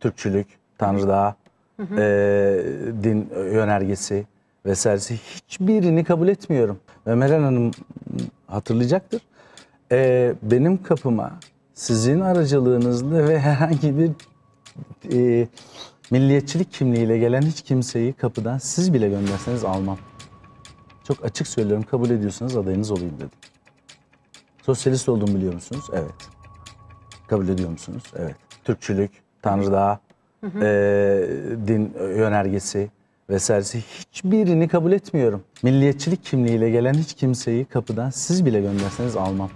Türkçülük, Tanrıdağ, hı hı. e, din yönergesi vesairesi hiçbirini kabul etmiyorum. Ve Meren Hanım hatırlayacaktır. E, benim kapıma sizin aracılığınızla ve herhangi bir e, milliyetçilik kimliğiyle gelen hiç kimseyi kapıdan siz bile gönderseniz almam. Çok açık söylüyorum kabul ediyorsanız adayınız olayım dedim. Sosyalist olduğumu biliyor musunuz? Evet. Kabul ediyor musunuz? Evet. Türkçülük, Tanrıdağ, e, din yönergesi vesairesi hiçbirini kabul etmiyorum. Milliyetçilik kimliğiyle gelen hiç kimseyi kapıdan siz bile gönderseniz almam.